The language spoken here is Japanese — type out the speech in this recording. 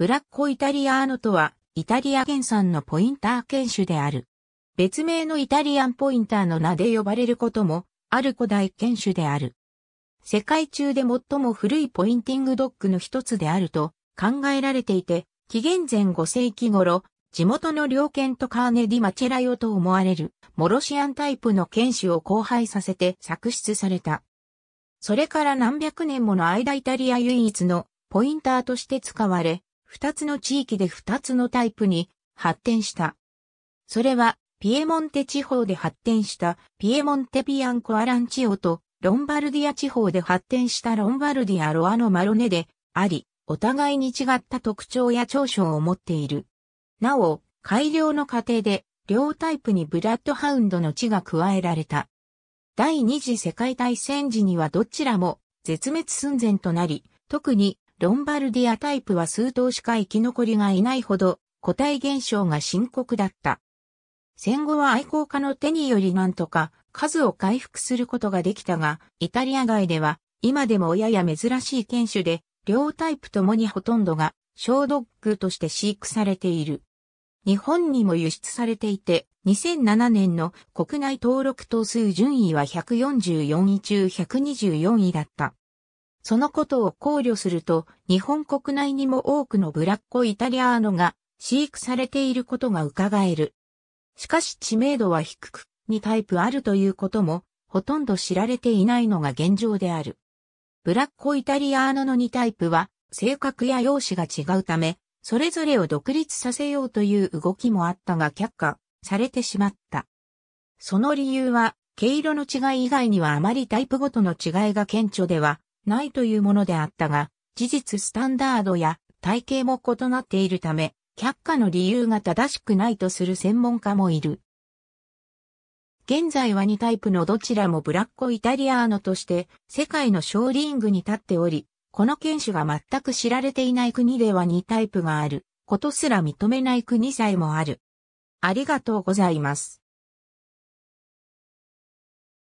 ブラッコイタリアーノとは、イタリア原産のポインター犬種である。別名のイタリアンポインターの名で呼ばれることも、ある古代犬種である。世界中で最も古いポインティングドッグの一つであると考えられていて、紀元前5世紀頃、地元の猟犬とカーネディ・マチェラヨと思われる、モロシアンタイプの犬種を交配させて作出された。それから何百年もの間イタリア唯一のポインターとして使われ、二つの地域で二つのタイプに発展した。それは、ピエモンテ地方で発展したピエモンテビアンコアランチオと、ロンバルディア地方で発展したロンバルディアロアノマロネであり、お互いに違った特徴や長所を持っている。なお、改良の過程で、両タイプにブラッドハウンドの地が加えられた。第二次世界大戦時にはどちらも絶滅寸前となり、特にロンバルディアタイプは数頭しか生き残りがいないほど個体減少が深刻だった。戦後は愛好家の手によりなんとか数を回復することができたが、イタリア外では今でもやや珍しい犬種で、両タイプともにほとんどが小ドッグとして飼育されている。日本にも輸出されていて、2007年の国内登録頭数順位は144位中124位だった。そのことを考慮すると、日本国内にも多くのブラッコイタリアーノが飼育されていることが伺える。しかし知名度は低く、2タイプあるということも、ほとんど知られていないのが現状である。ブラッコイタリアーノの2タイプは、性格や容姿が違うため、それぞれを独立させようという動きもあったが却下されてしまった。その理由は、毛色の違い以外にはあまりタイプごとの違いが顕著ではないというものであったが、事実スタンダードや体系も異なっているため、却下の理由が正しくないとする専門家もいる。現在は2タイプのどちらもブラッコイタリアーノとして世界のショーリングに立っており、この犬種が全く知られていない国では2タイプがある、ことすら認めない国さえもある。ありがとうございます。